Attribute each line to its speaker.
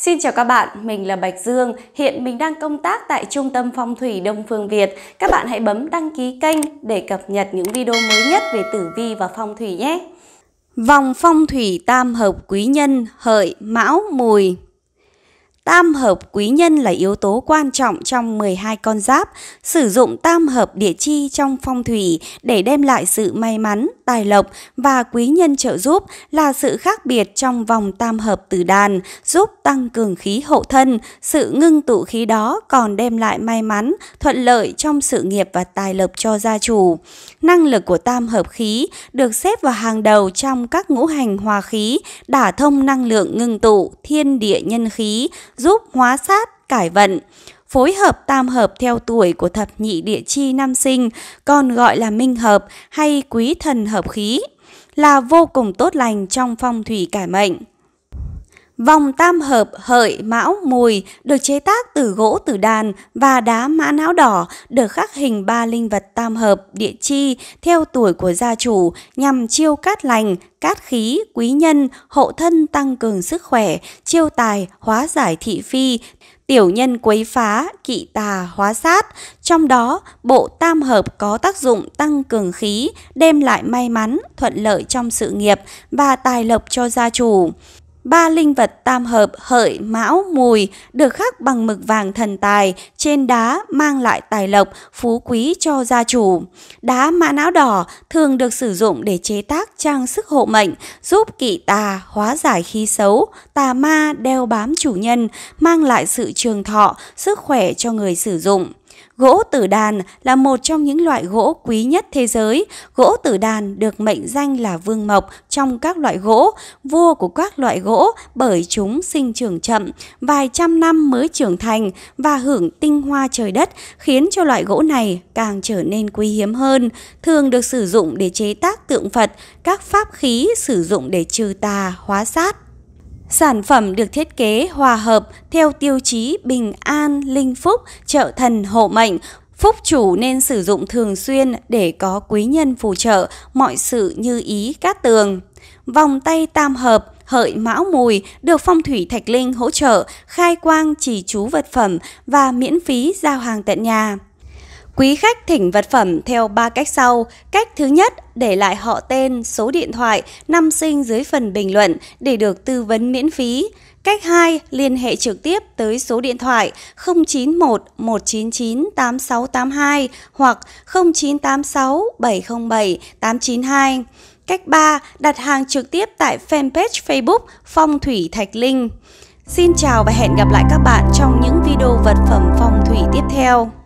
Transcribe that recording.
Speaker 1: Xin chào các bạn, mình là Bạch Dương, hiện mình đang công tác tại Trung tâm Phong thủy Đông Phương Việt. Các bạn hãy bấm đăng ký kênh để cập nhật những video mới nhất về tử vi và phong thủy nhé. Vòng phong thủy tam hợp quý nhân hợi mão mùi Tam hợp quý nhân là yếu tố quan trọng trong 12 con giáp. Sử dụng tam hợp địa chi trong phong thủy để đem lại sự may mắn, tài lộc và quý nhân trợ giúp là sự khác biệt trong vòng tam hợp tử đàn, giúp tăng cường khí hộ thân. Sự ngưng tụ khí đó còn đem lại may mắn, thuận lợi trong sự nghiệp và tài lộc cho gia chủ. Năng lực của tam hợp khí được xếp vào hàng đầu trong các ngũ hành hòa khí, đả thông năng lượng ngưng tụ, thiên địa nhân khí, giúp hóa sát, cải vận. Phối hợp tam hợp theo tuổi của thập nhị địa chi năm sinh, còn gọi là minh hợp hay quý thần hợp khí, là vô cùng tốt lành trong phong thủy cải mệnh. Vòng tam hợp hợi mão mùi được chế tác từ gỗ tử đàn và đá mã não đỏ được khắc hình ba linh vật tam hợp địa chi theo tuổi của gia chủ nhằm chiêu cát lành, cát khí, quý nhân, hộ thân tăng cường sức khỏe, chiêu tài, hóa giải thị phi, tiểu nhân quấy phá, kỵ tà, hóa sát. Trong đó, bộ tam hợp có tác dụng tăng cường khí, đem lại may mắn, thuận lợi trong sự nghiệp và tài lộc cho gia chủ ba linh vật tam hợp hợi mão mùi được khắc bằng mực vàng thần tài trên đá mang lại tài lộc phú quý cho gia chủ đá mã não đỏ thường được sử dụng để chế tác trang sức hộ mệnh giúp kỵ tà hóa giải khí xấu tà ma đeo bám chủ nhân mang lại sự trường thọ sức khỏe cho người sử dụng Gỗ tử đàn là một trong những loại gỗ quý nhất thế giới. Gỗ tử đàn được mệnh danh là vương mộc trong các loại gỗ, vua của các loại gỗ bởi chúng sinh trưởng chậm, vài trăm năm mới trưởng thành và hưởng tinh hoa trời đất khiến cho loại gỗ này càng trở nên quý hiếm hơn, thường được sử dụng để chế tác tượng Phật, các pháp khí sử dụng để trừ tà, hóa sát, Sản phẩm được thiết kế hòa hợp theo tiêu chí bình an, linh phúc, trợ thần hộ mệnh, Phúc chủ nên sử dụng thường xuyên để có quý nhân phù trợ mọi sự như ý cát tường. Vòng tay tam hợp, hợi mão mùi được phong thủy thạch linh hỗ trợ, khai quang chỉ chú vật phẩm và miễn phí giao hàng tận nhà. Quý khách thỉnh vật phẩm theo 3 cách sau. Cách thứ nhất, để lại họ tên, số điện thoại, năm sinh dưới phần bình luận để được tư vấn miễn phí. Cách 2, liên hệ trực tiếp tới số điện thoại 091 199 8682 hoặc 0986 707 892. Cách 3, đặt hàng trực tiếp tại fanpage Facebook Phong Thủy Thạch Linh. Xin chào và hẹn gặp lại các bạn trong những video vật phẩm phong thủy tiếp theo.